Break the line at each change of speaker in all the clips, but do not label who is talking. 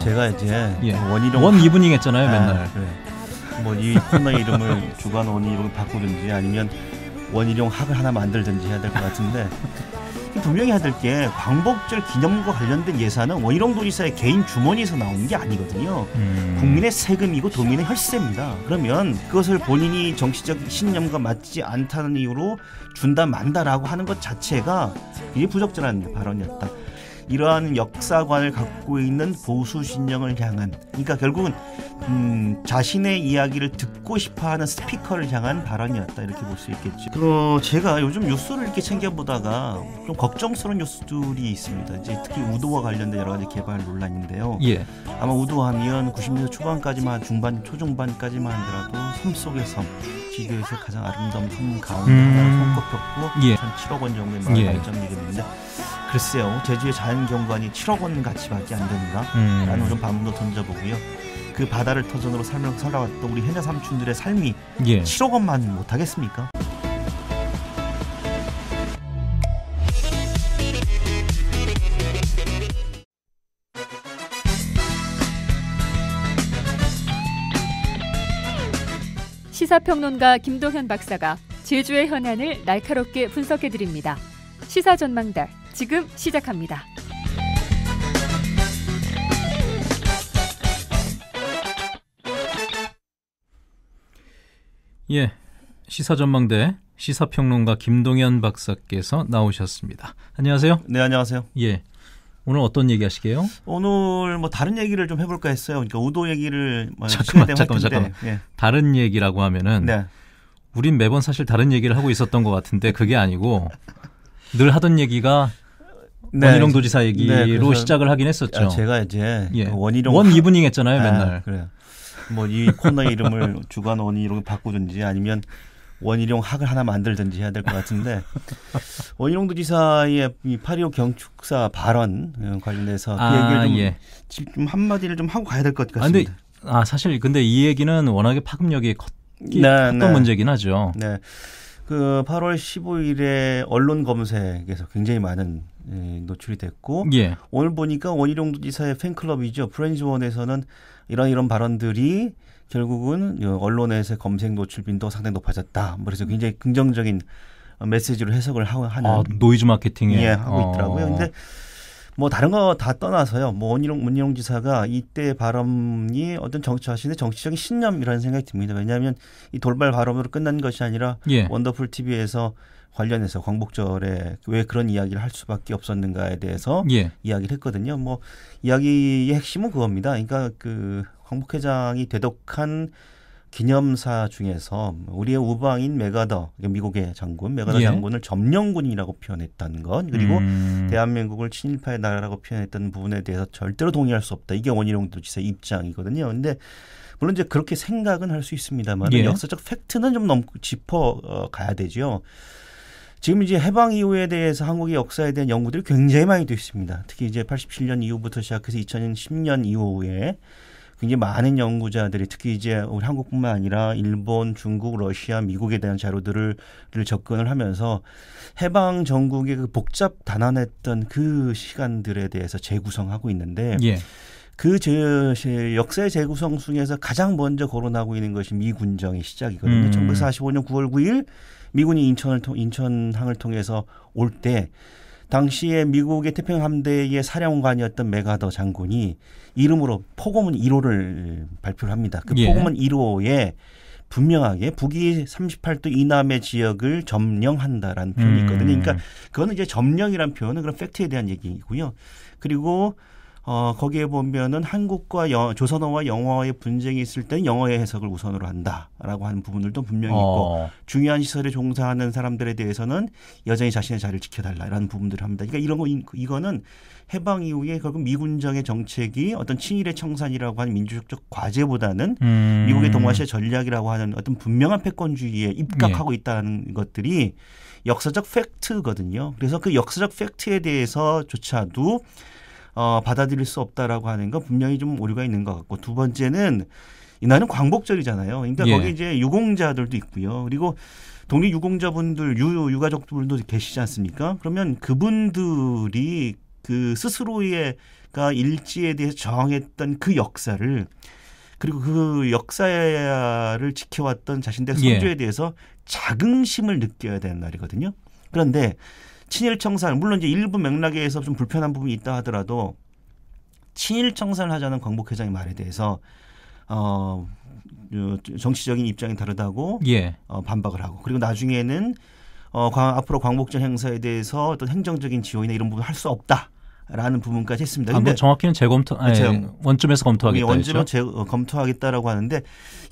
제가
이제 예. 뭐 원희룡 원 이브닝 했잖아요 아, 맨날 네. 뭐이 코너 이름을 주간 원희룡
바꾸든지 아니면 원희룡 학을 하나 만들든지 해야 될 것 같은데 그 분명히 해야 될 게 광복절 기념과 관련된 예산은 원희룡도지사의 개인 주머니에서 나오는게 아니거든요. 음. 국민의 세금이고 도민의 혈세입니다. 그러면 그것을 본인이 정치적 신념과 맞지 않다는 이유로 준다 만다라고 하는 것 자체가 이게 부적절한 발언이었다. 이러한 역사관을 갖고 있는 보수 신령을 향한 그러니까 결국은 음, 자신의 이야기를 듣고 싶어하는 스피커를 향한 발언이었다 이렇게 볼 수 있겠죠. 어, 제가 요즘 뉴스를 이렇게 챙겨보다가 좀 걱정스러운 뉴스들이 있습니다. 이제 특히 우도와 관련된 여러 가지 개발 논란인데요. 예. 아마 우도하면 90년대 초반까지만 중반 초중반까지만 하더라도 섬 속의 섬 지구에서 가장 아름다운 섬 가운데 음... 손꼽혔고 예. 한 7억 원 정도의 마을 예. 발전이이었는데 글쎄요 제주의 자연경관이 7억 원 가치밖에 안 된다 음. 라는 좀 반문도 던져보고요 그 바다를 터전으로 살면서 살아왔던 우리 해녀 삼촌들의 삶이 예. 7억 원만 못하겠습니까?
시사평론가 김동현 박사가 제주의 현안을 날카롭게 분석해드립니다. 시사전망달 지금 시작합니다. 예, 시사전망대 시사평론가 김동현 박사께서 나오셨습니다. 안녕하세요. 네, 안녕하세요. 예. 오늘 어떤 얘기 하시게요?
오늘 뭐 다른 얘기를 좀 해볼까 했어요. 그러니까 우도 얘기를 뭐 잠깐만 잠깐만 잠깐만 예.
다른 얘기라고 하면은 네. 우린 매번 사실 다른 얘기를 하고 있었던 것 같은데 그게 아니고 늘 하던 얘기가 네. 원희룡 도지사 얘기로 네, 시작을 하긴 했었죠. 아, 제가 이제 예. 그 원희룡 원 이브닝 했잖아요, 아, 맨날.
그래요. 뭐이 코너 이름을 주간 원희룡 바꾸든지 아니면 원희룡 학을 하나 만들든지 해야 될 것 같은데 원희룡 도지사의 이8.25
경축사 발언 어, 관련해서 그 아, 얘기를
좀, 예. 한마디를 좀 하고 가야 될 것 같습니다.
아, 근데, 아 사실 근데 이 얘기는 워낙에 파급력이 컸, 네, 컸 네. 문제긴 하죠.
네. 그 8월 15일에 언론 검색에서 굉장히 많은 예, 노출이 됐고 예. 오늘 보니까 원희룡 지사의 팬클럽이죠 프렌즈원에서는 이런 이런 발언들이 결국은 언론에서의 검색 노출빈도 상당히 높아졌다. 뭐 그래서 굉장히 긍정적인 메시지로 해석을 하고 하는 아, 노이즈
마케팅에 예, 하고 있더라고요. 어. 근데
뭐 다른 거 다 떠나서요. 뭐 원희룡 문희룡 지사가 이때 발언이 어떤 정치 자신의 정치적인 신념이라는 생각이 듭니다. 왜냐하면 이 돌발 발언으로 끝난 것이 아니라 예. 원더풀 TV에서 관련해서 광복절에 왜 그런 이야기를 할 수밖에 없었는가에 대해서 예. 이야기를 했거든요. 뭐 이야기의 핵심은 그겁니다. 그러니까 그 광복회장이 대독한 기념사 중에서 우리의 우방인 메가더 미국의 장군 메가더 예. 장군을 점령군이라고 표현했던 것 그리고 음. 대한민국을 친일파의 나라라고 표현했던 부분에 대해서 절대로 동의할 수 없다 이게 원희룡 도지사의 입장이거든요. 근데 물론 이제 그렇게 생각은 할 수 있습니다만 예. 역사적 팩트는 좀 넘고 짚어 어, 가야 되죠. 지금 이제 해방 이후에 대해서 한국의 역사에 대한 연구들이 굉장히 많이 되어 있습니다. 특히 이제 87년 이후부터 시작해서 2010년 이후에 굉장히 많은 연구자들이 특히 이제 우리 한국뿐만 아니라 일본, 중국, 러시아, 미국에 대한 자료들을 접근을 하면서 해방 전국의 그 복잡 단안했던 그 시간들에 대해서 재구성하고 있는데 예. 그 제, 역사의 재구성 중에서 가장 먼저 거론하고 있는 것이 미군정의 시작이거든요. 음. 1945년 9월 9일 미군이 인천을 인천항을 통해서 올때 당시에 미국의 태평양 함대의 사령관이었던 메가더 장군이 이름으로 포고문 1호를 발표를 합니다. 그 예. 포고문 1호에 분명하게 북위 38도 이남의 지역을 점령한다라는 표현이 있거든요. 음. 그러니까 그거는 이제 점령이란 표현은 그런 팩트에 대한 얘기고요. 이 그리고 어, 거기에 보면은 한국과 여, 조선어와 영어의 분쟁이 있을 땐 영어의 해석을 우선으로 한다라고 하는 부분들도 분명히 있고 어. 중요한 시설에 종사하는 사람들에 대해서는 여전히 자신의 자리를 지켜달라라는 부분들을 합니다. 그러니까 이런 거 이거는 해방 이후에 결국 미군정의 정책이 어떤 친일의 청산이라고 하는 민주적적 과제보다는 음. 미국의 동아시아 전략이라고 하는 어떤 분명한 패권주의에 입각하고 네. 있다는 것들이 역사적 팩트거든요. 그래서 그 역사적 팩트에 대해서조차도 어, 받아들일 수 없다라고 하는 건 분명히 좀 오류가 있는 것 같고 두 번째는 이날은 광복절이잖아요. 그러니까 예. 거기 이제 유공자들도 있고요. 그리고 독립 유공자분들 유가족분들도 계시지 않습니까? 그러면 그분들이 그 스스로의가 일지에 대해서 저항했던그 역사를 그리고 그 역사를 지켜왔던 자신들의 선조에 예. 대해서 자긍심을 느껴야 되는 날이거든요. 그런데 친일 청산 물론 이제 일부 맥락에서 좀 불편한 부분이 있다 하더라도 친일 청산을 하자는 광복 회장의 말에 대해서 어 정치적인 입장이 다르다고 예. 어, 반박을 하고 그리고 나중에는 어, 광, 앞으로 광복절 행사에 대해서 어떤 행정적인 지원이나 이런 부분 을할 수 없다. 라는 부분까지 했습니다. 아, 뭐 근데 뭐 정확히는
재검토, 아니, 네, 원점에서 검토하겠다. 예, 원점에서 재,
어, 검토하겠다라고 하는데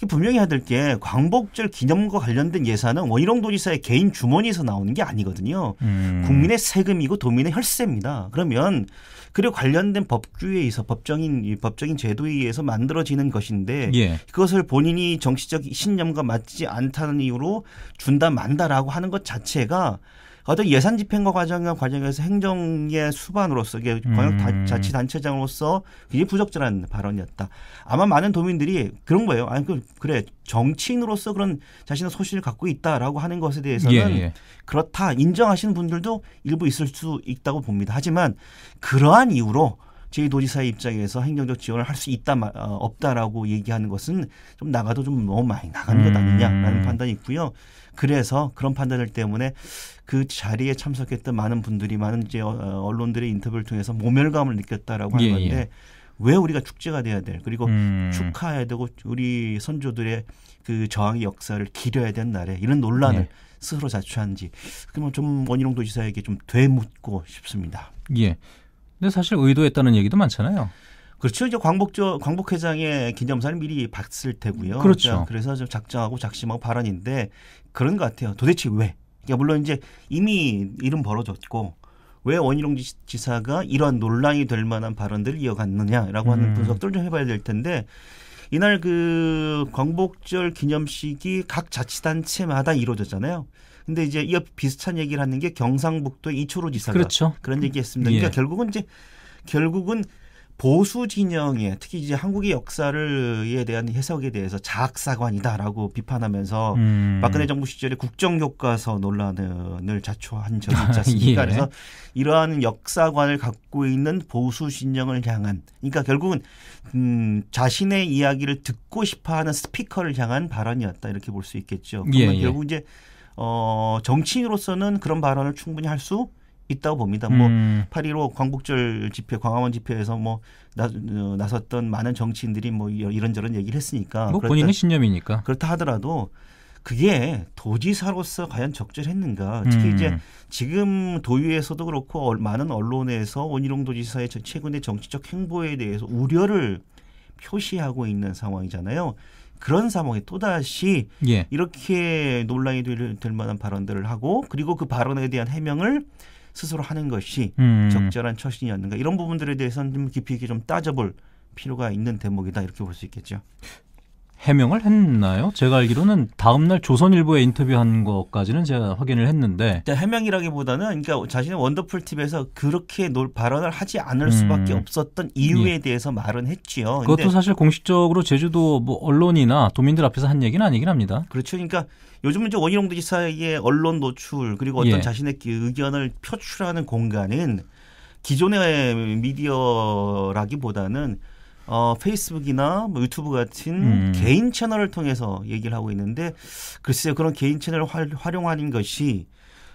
분명히 해야 될 게 광복절 기념과 관련된 예산은 원희룡 도지사의 개인 주머니에서 나오는 게 아니거든요. 음. 국민의 세금이고 도민의 혈세입니다. 그러면 그리고 관련된 법규에 의해서 법적인 법적인 제도에 의해서 만들어지는 것인데 예. 그것을 본인이 정치적 신념과 맞지 않다는 이유로 준다 만다라고 하는 것 자체가 어떤 예산 집행과 과정과 과정에서 행정의 수반으로서 이게 광역자치단체장으로서 음. 굉장히 부적절한 발언이었다. 아마 많은 도민들이 그런 거예요. 아니 그 그래 정치인으로서 그런 자신의 소신을 갖고 있다라고 하는 것에 대해서는 예, 예. 그렇다 인정하시는 분들도 일부 있을 수 있다고 봅니다. 하지만 그러한 이유로 제도지사의 입장에서 행정적 지원을 할 수 있다 어, 없다라고 얘기하는 것은 좀 나가도 좀 너무 많이 나가는 것 음. 아니냐라는 판단이 있고요. 그래서 그런 판단들 때문에 그 자리에 참석했던 많은 분들이 많은 이제 어, 언론들의 인터뷰를 통해서 모멸감을 느꼈다라고 하는 예, 예. 건데 예. 왜 우리가 축제가 돼야 될 그리고 음. 축하해야 되고 우리 선조들의 그 저항의 역사를 기려야 되는 날에 이런 논란을 예. 스스로 자초한지 그러면 좀 원희룡 도지사에게 좀 되묻고 싶습니다. 예. 근데 사실 의도했다는 얘기도 많잖아요. 그렇죠. 이제 광복저 광복 회장의 기념사를 미리 봤을 테고요. 그렇죠. 그래서 좀 작정하고 작심하고 발언인데 그런 것 같아요. 도대체 왜? 그러니까 물론 이제 이미 이름 벌어졌고 왜 원희룡 지사가 이러한 논란이 될 만한 발언들을 이어갔느냐라고 하는 음. 분석들을 좀 해봐야 될 텐데 이날 그 광복절 기념식이 각 자치단체마다 이루어졌잖아요. 근데 이제 이 비슷한 얘기를 하는 게경상북도 이초로 지사가 그렇죠. 그런 얘기했습니다. 그러니까 예. 결국은 이제 결국은 보수 진영의 특히 이제 한국의 역사를에 대한 해석에 대해서 자학사관이다라고 비판하면서 음. 박근혜 정부 시절에 국정교과서 논란을 자초한 적이 있지 않습니까? 예. 그래서 이러한 역사관을 갖고 있는 보수 진영을 향한 그러니까 결국은 음, 자신의 이야기를 듣고 싶어하는 스피커를 향한 발언이었다 이렇게 볼 수 있겠죠. 그러면 예, 예, 결국 이제 어, 정치인으로서는 그런 발언을 충분히 할수 있다고 봅니다. 뭐 음. 뭐8.15 광복절 집회, 광화문 집회에서 뭐 나, 어, 나섰던 많은 정치인들이 뭐 이런저런 얘기를 했으니까. 뭐 그렇다, 본인의
신념이니까.
그렇다 하더라도 그게 도지사로서 과연 적절했는가. 특히 음. 이제 지금 도의에서도 그렇고 많은 언론에서 원희룡 도지사의 최근의 정치적 행보에 대해서 우려를 표시하고 있는 상황이잖아요. 그런 상황에 또다시 예. 이렇게 논란이 될, 될 만한 발언들을 하고 그리고 그 발언에 대한 해명을 스스로 하는 것이 음. 적절한 처신이었는가 이런 부분들에 대해서는 좀 깊이 있게 좀 따져볼 필요가 있는 대목이다 이렇게 볼 수
있겠죠. 해명을 했나요? 제가 알기로는 다음날 조선일보에 인터뷰한 것까지는 제가 확인을 했는데 그러니까
해명이라기보다는 그러니까 자신의 원더풀 팀에서 그렇게 발언을 하지 않을 음. 수밖에 없었던 이유에 예. 대해서 말은 했지요. 그것도 사실
공식적으로 제주도 뭐 언론이나 도민들 앞에서 한 얘기는 아니긴 합니다. 그렇죠. 그러니까 요즘은 이제 원희룡 도
지사의 언론 노출 그리고 어떤 예. 자신의 의견을 표출하는 공간은 기존의 미디어라기보다는 어, 페이스북이나 뭐 유튜브 같은 음. 개인 채널을 통해서 얘기를 하고 있는데 글쎄요 그런 개인 채널을 활, 활용하는 것이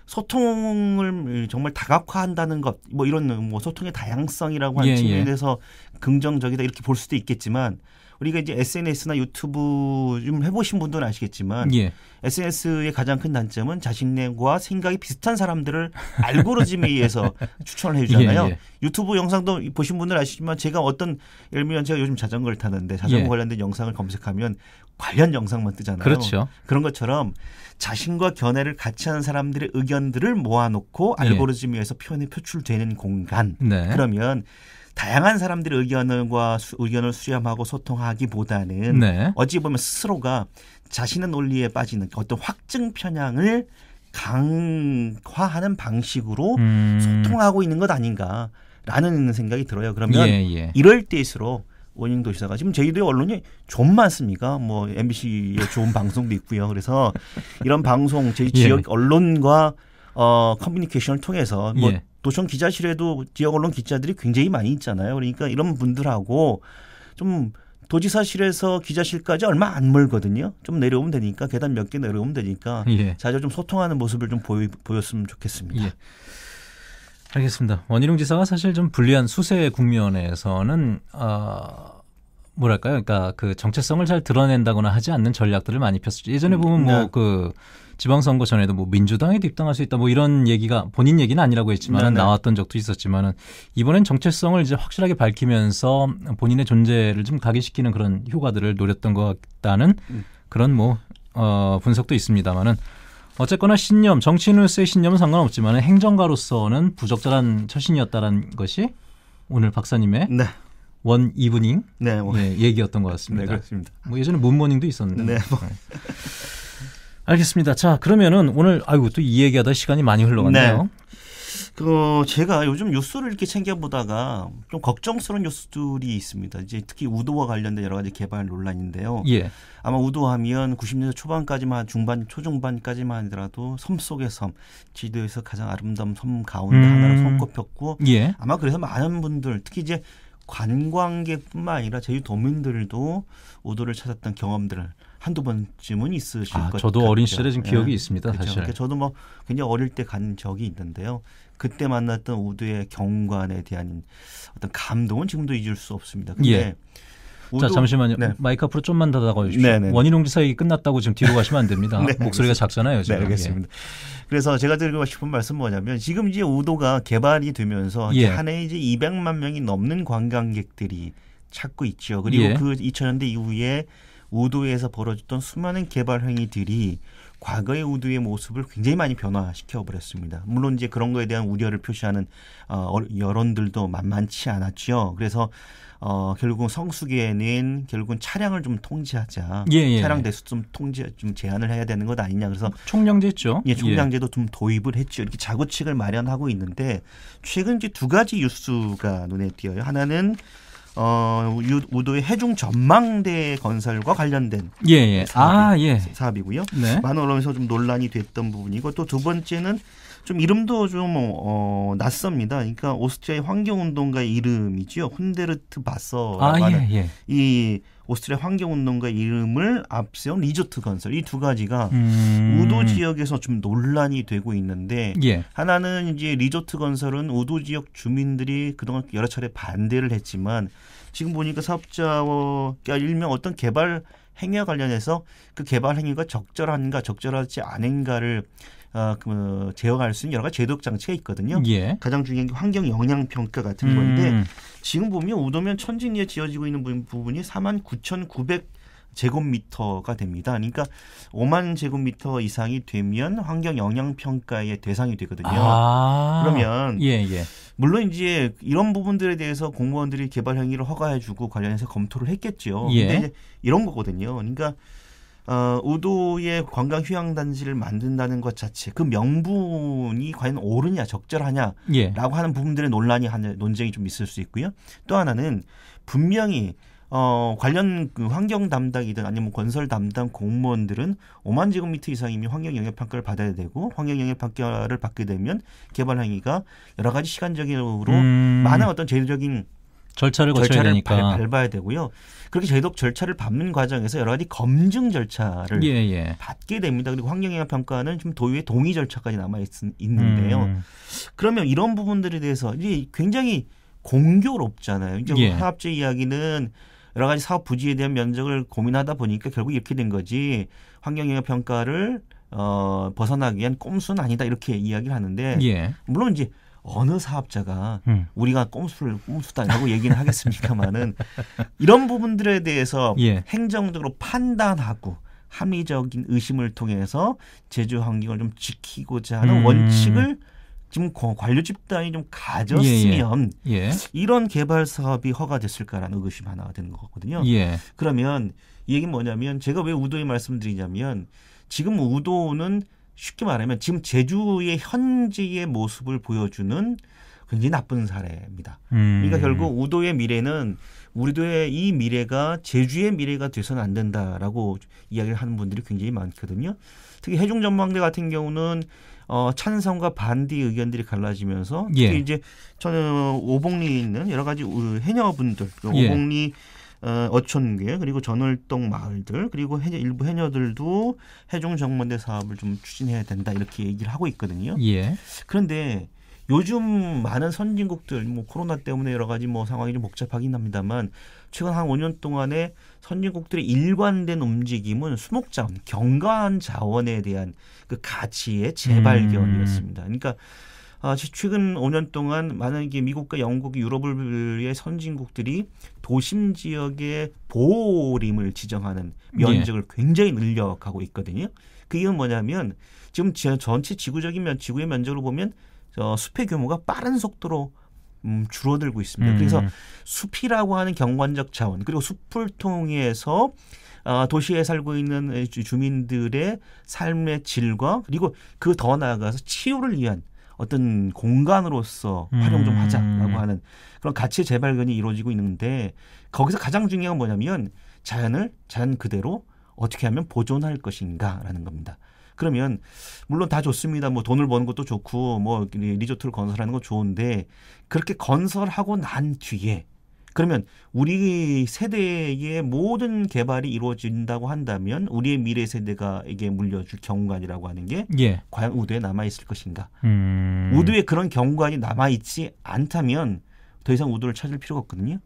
소통을 정말 다각화한다는 것 뭐 이런 뭐 소통의 다양성이라고 하는 예, 측면에서 예. 긍정적이다 이렇게 볼 수도 있겠지만 우리가 이제 SNS나 유튜브 좀 해보신 분들은 아시겠지만 예. SNS의 가장 큰 단점은 자신과 생각이 비슷한 사람들을 알고리즘에 의해서 추천을 해주잖아요. 예, 예. 유튜브 영상도 보신 분들 아시지만 제가 어떤 예를 들면 제가 요즘 자전거를 타는데 자전거 예. 관련된 영상을 검색하면 관련 영상만 뜨잖아요. 그렇죠. 그런 것처럼 자신과 견해를 같이 하는 사람들의 의견들을 모아놓고 예. 알고리즘에 의해서 표현이 표출되는 공간 네. 그러면 다양한 사람들의 의견과 의견을 수렴하고 소통하기보다는 네. 어찌 보면 스스로가 자신의 논리에 빠지는 어떤 확증 편향을 강화하는 방식으로 음. 소통하고 있는 것 아닌가라는 생각이 들어요. 그러면 예, 예. 이럴 때일수록 원인 도시사가 지금 제주도의 언론이 좀 많습니까? 뭐 MBC의 좋은 방송도 있고요. 그래서 이런 방송 저희 예. 지역 예. 언론과 어 커뮤니케이션을 통해서 뭐 예. 도청 기자실에도 지역 언론 기자들이 굉장히 많이 있잖아요. 그러니까 이런 분들하고 좀 도지사실에서 기자실까지 얼마 안 멀거든요. 좀 내려오면 되니까 계단 몇 개 내려오면 되니까 예. 자주
좀 소통하는 모습을 좀 보이, 보였으면 좋겠습니다. 예. 알겠습니다. 원희룡 지사가 사실 좀 불리한 수세 국면에서는 어, 뭐랄까요? 그러니까 그 정체성을 잘 드러낸다거나 하지 않는 전략들을 많이 폈었죠. 예전에 보면 뭐그 음, 네. 지방선거 전에도 뭐 민주당에 뒷당할 수 있다 뭐 이런 얘기가 본인 얘기는 아니라고 했지만 네네. 나왔던 적도 있었지만은 이번엔 정체성을 이제 확실하게 밝히면서 본인의 존재를 좀 각인시키는 그런 효과들을 노렸던 것 같다는 음. 그런 뭐 어, 분석도 있습니다만은 어쨌거나 신념 정치뉴스의 신념은 상관없지만 행정가로서는 부적절한 처신이었다는 라 것이 오늘 박사님의 네. 원 이브닝 네, 뭐. 예, 얘기였던 것 같습니다. 네, 그렇습니다. 뭐 예전에 문모닝도 있었는데. 네, 뭐. 네. 알겠습니다. 자, 그러면은 오늘 아이고 또 이 얘기하다 시간이 많이 흘러갔네요. 네. 그 제가 요즘 뉴스를
이렇게 챙겨보다가 좀 걱정스러운 뉴스들이 있습니다. 이제 특히 우도와 관련된 여러 가지 개발 논란인데요. 예. 아마 우도하면 90년대 초반까지만 중반 초중반까지만 하더라도 섬 속의 섬 지도에서 가장 아름다운 섬 가운데 음. 하나로 손꼽혔고 예. 아마 그래서 많은 분들 특히 이제 관광객뿐만 아니라 제주도민들도 우도를 찾았던 경험들을 한두 번쯤은 있으실 아, 것 같아요. 저도 어린 시절에 좀 예. 기억이 있습니다. 그렇죠. 사실. 그러니까 저도 뭐 굉장히 어릴 때 간 적이 있는데요. 그때 만났던 우도의 경관에 대한 어떤 감동은 지금도 잊을 수 없습니다. 근데 예.
우도, 자 잠시만요. 네. 마이크 앞으로 좀만 더 다가와 주십시오. 네네. 네. 원희룡 지사 얘기 끝났다고 지금 뒤로 가시면 안 됩니다. 네, 목소리가 작잖아요. 지금. 네, 알겠습니다.
예. 그래서 제가 드리고 싶은 말씀 뭐냐면 지금 이제 우도가 개발이 되면서 예. 한 해에 이제 200만 명이 넘는 관광객들이 찾고 있죠. 그리고 예. 그 2000년대 이후에 우도에서 벌어졌던 수많은 개발 행위들이 과거의 우드의 모습을 굉장히 많이 변화시켜 버렸습니다. 물론 이제 그런 거에 대한 우려를 표시하는 어, 여론들도 만만치 않았죠. 그래서 어, 결국 은 성수기에는 결국은 차량을 좀 통제하자. 예, 예. 차량 대수 좀 통제 좀 제한을 해야 되는 것 아니냐. 그래서 총량제죠. 예, 예. 총량제도 예. 좀 도입을 했죠. 이렇게 자구책을 마련하고 있는데 최근 이제 두 가지 뉴스가 눈에 띄어요. 하나는 어, 우도의 해중 전망대 건설과 관련된
예, 예. 아, 사업이, 아, 예.
사업이고요. 네. 만원에서 좀 논란이 됐던 부분이고 또 두 번째는 좀 이름도 좀 어, 어, 낯섭니다. 그러니까 오스트리아의 환경운동가의 이름이지요. 혼데르트 바서라고 아, 예, 예. 이 오스트리아 환경운동가 이름을 앞세운 리조트 건설 이 두 가지가 음. 우도 지역에서 좀 논란이 되고 있는데 예. 하나는 이제 리조트 건설은 우도 지역 주민들이 그동안 여러 차례 반대를 했지만 지금 보니까 사업자 와 일명 어떤 개발 행위와 관련해서 그 개발 행위가 적절한가 적절하지 않은가를 어, 그 뭐, 제어할 수 있는 여러 가지 제도적 장치가 있거든요. 예. 가장 중요한 게 환경 영향 평가 같은 음. 건데 지금 보면 우도면 천진리에 지어지고 있는 부분이 4만 9,900 제곱미터가 됩니다. 그러니까 5만 제곱미터 이상이 되면 환경 영향 평가의 대상이 되거든요. 아~ 그러면 예, 예. 물론 이제 이런 부분들에 대해서 공무원들이 개발 행위를 허가해주고 관련해서 검토를 했겠죠. 예. 근데 이제 이런 거거든요. 그러니까 어, 우도의 관광 휴양 단지를 만든다는 것 자체 그 명분이 과연 옳으냐 적절하냐라고 예. 하는 부분들의 논란이 하는 논쟁이 좀 있을 수 있고요. 또 하나는 분명히 어, 관련 그 환경 담당이든 아니면 건설 담당 공무원들은 5만 제곱미터 이상이면 환경 영역 평가를 받아야 되고 환경 영역 평가를 받게 되면 개발 행위가 여러 가지 시간적으로 음. 많은 어떤 제도적인 절차를 거쳐야 절차를 되니까. 밟아야 되고요. 그렇게 제도 절차를 밟는 과정에서 여러 가지 검증 절차를 예, 예. 받게 됩니다. 그리고 환경영향 평가는 지금 도의 동의 절차까지 남아 있, 있 는데요 음. 그러면 이런 부분들에 대해서 이제 굉장히 공교롭잖아요. 이제 예. 사업체 이야기는 여러 가지 사업 부지에 대한 면적을 고민하다 보니까 결국 이렇게 된 거지 환경영향 평가를 어, 벗어나기 위한 꼼수는 아니다 이렇게 이야기를 하는데 예. 물론 이제 어느 사업자가 음. 우리가 꼼수를 꼼수다라고 얘기는 하겠습니까마는 이런 부분들에 대해서 예. 행정적으로 판단하고 합리적인 의심을 통해서 제조 환경을 좀 지키고자 하는 음. 원칙을 지금 관료 집단이 좀 가졌으면 예, 예. 예, 이런 개발 사업이 허가됐을까라는 의심 하나가 되는 거거든요. 예. 그러면 이 얘기는 뭐냐면 제가 왜 우도에 말씀드리냐면 지금 우도는 쉽게 말하면 지금 제주의 현지의 모습을 보여주는 굉장히 나쁜 사례입니다. 음. 그러니까 결국 우도의 미래는 우리도의 이 미래가 제주의 미래가 돼서는 안 된다라고 이야기를 하는 분들이 굉장히 많거든요. 특히 해중 전망대 같은 경우는 어, 찬성과 반대 의견들이 갈라지면서 특히 예. 이제 저는 오봉리 있는 여러 가지 해녀분들, 예. 오봉리 어, 어촌계 그리고 전월동 마을들 그리고 해녀, 일부 해녀들도 해종 정문대 사업을 좀 추진해야 된다 이렇게 얘기를 하고 있거든요. 예. 그런데 요즘 많은 선진국들 뭐 코로나 때문에 여러 가지 뭐 상황이 좀 복잡하긴 합니다만 최근 한 5년 동안에 선진국들의 일관된 움직임은 수목 자원, 경관 자원에 대한 그 가치의 재발견이었습니다. 음. 그러니까 아, 최근 5년 동안 많은 게 미국과 영국, 유럽의 선진국들이 도심 지역의 보호림을 지정하는 네. 면적을 예. 굉장히 늘려가고 있거든요. 그게 뭐냐면 지금 전체 지구적인 면 지구의 면적으로 보면 저 숲의 규모가 빠른 속도로 음, 줄어들고 있습니다. 음. 그래서 숲이라고 하는 경관적 자원 그리고 숲을 통해서 어, 도시에 살고 있는 주민들의 삶의 질과 그리고 그 더 나아가서 치유를 위한 어떤 공간으로서 활용 좀 음. 하자라고 음. 하는 그런 가치의 재발견이 이루어지고 있는데 거기서 가장 중요한 건 뭐냐면 자연을 자연 그대로 어떻게 하면 보존할 것인가라는 겁니다. 그러면 물론 다 좋습니다. 뭐 돈을 버는 것도 좋고 뭐 리조트를 건설하는 건 좋은데 그렇게 건설하고 난 뒤에 그러면 우리 세대의 모든 개발이 이루어진다고 한다면 우리의 미래 세대가 이게 물려줄 경관이라고 하는 게 예. 과연 우드에 남아 있을 것인가?
음.
우드에 그런 경관이 남아 있지 않다면 더 이상 우드를 찾을 필요가 없거든요.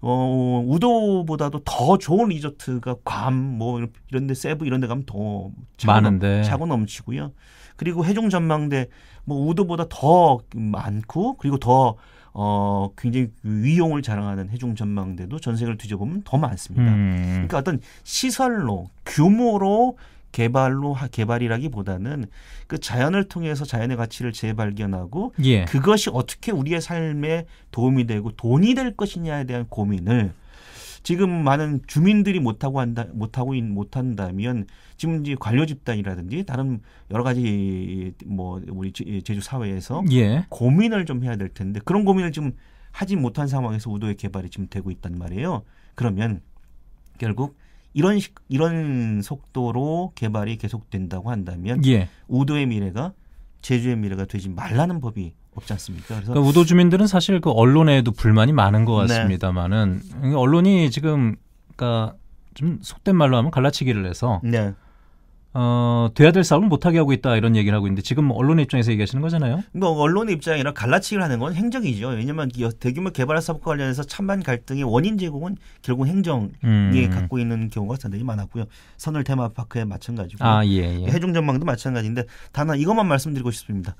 어, 우도보다도 더 좋은 리조트가 괌, 뭐, 이런 데, 세부 이런 데 가면 더
차고, 많은데. 넘, 차고
넘치고요. 그리고 해종 전망대, 뭐, 우도보다 더 많고, 그리고 더 어, 굉장히 그 위용을 자랑하는 해중 전망대도 전 세계를 뒤져보면 더 많습니다. 음. 그러니까 어떤 시설로 규모로 개발로 개발이라기보다는 그 자연을 통해서 자연의 가치를 재발견하고 예. 그것이 어떻게 우리의 삶에 도움이 되고 돈이 될 것이냐에 대한 고민을 지금 많은 주민들이 못하고 한다 못하고 있, 못한다면 지금 이제 관료 집단이라든지 다른 여러 가지 뭐 우리 제주 사회에서 예. 고민을 좀 해야 될 텐데 그런 고민을 지금 하지 못한 상황에서 우도의 개발이 지금 되고 있단 말이에요. 그러면 결국 이런 식 이런 속도로 개발이 계속된다고 한다면 예. 우도의 미래가 제주의 미래가 되지 말라는 법이 없지 않습니까? 그래서 그러니까 우도 주민들은
사실 그 언론에도 불만이 많은 것 네. 같습니다만은 네. 언론이 지금 그러니까 좀 속된 말로 하면 갈라치기를 해서 네. 어, 돼야 될 싸움을 못하게 하고 있다 이런 얘기를 하고 있는데 지금 언론의 입장에서 얘기하시는 거잖아요. 그러니까 뭐 언론의 입장이라 갈라치기를 하는 건 행정이죠. 왜냐하면
대규모 개발 사업과 관련해서 찬반 갈등의 원인 제공은 결국 행정이 음. 갖고 있는 경우가 상당히 많았고요. 선을 테마파크에 마찬가지고 아, 예, 예. 해중 전망도 마찬가지인데 단 이것만 말씀드리고 싶습니다.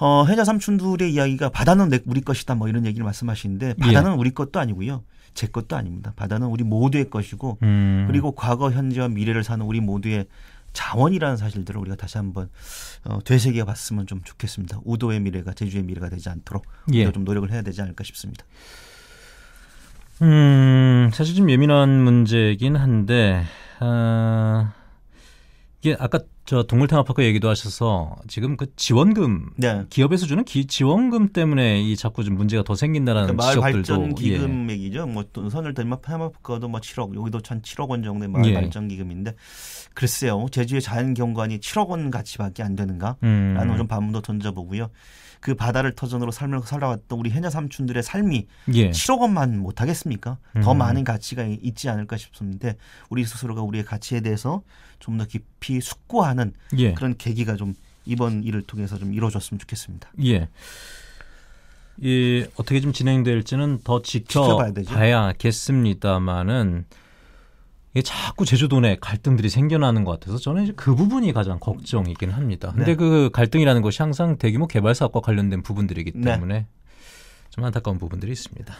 어, 회자 삼촌들의 이야기가 바다는 내, 우리 것이다 뭐 이런 얘기를 말씀하시는데 예. 바다는 예. 우리 것도 아니고요. 제 것도 아닙니다. 바다는 우리 모두의 것이고 음. 그리고 과거, 현재와 미래를 사는 우리 모두의 자원이라는 사실들을 우리가 다시 한번 어, 되새겨 봤으면 좀 좋겠습니다. 우도의 미래가 제주의 미래가 되지 않도록 예. 좀 노력을 해야 되지
않을까 싶습니다. 음, 사실 좀 예민한 문제이긴 한데 어, 이게 아까 저 동물테마파크 얘기도 하셔서 지금 그 지원금 네. 기업에서 주는 기, 지원금 때문에 이 자꾸 좀 문제가 더 생긴다라는 그러니까 지적들도 발전 예. 기금
예. 얘기죠. 뭐 선을 테마파크도 뭐 7억 여기도 천 7억 원 정도의 마을 예. 발전 기금인데 글쎄요 제주의 자연 경관이 7억 원 가치밖에 안 되는가라는 음. 좀 반문도 던져보고요. 그 바다를 터전으로 삶을 살아왔던 우리 해녀 삼촌들의 삶이 예. 7억 원만 못하겠습니까? 음. 더 많은 가치가 있지 않을까 싶습니다. 우리 스스로가 우리의 가치에 대해서 좀 더 깊이 숙고하는 예. 그런 계기가 좀 이번 일을 통해서 좀 이루어졌으면 좋겠습니다.
예. 이 어떻게 좀 진행될지는 더 지켜봐야겠습니다만은 되죠. 이게 자꾸 제주도 내 갈등들이 생겨나는 것 같아서 저는 이제 그 부분이 가장 걱정이긴 합니다. 근데 네. 그 갈등이라는 것이 항상 대규모 개발 사업과 관련된 부분들이기 네. 때문에 네. 좀 안타까운 부분들이 있습니다.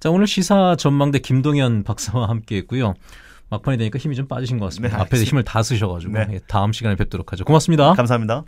자, 오늘 시사 전망대 김동현 박사와 함께 했고요. 막판이 되니까 힘이 좀 빠지신 것 같습니다. 네, 앞에서 힘을 다 쓰셔가지고 네. 예, 다음 시간에 뵙도록 하죠. 고맙습니다. 감사합니다.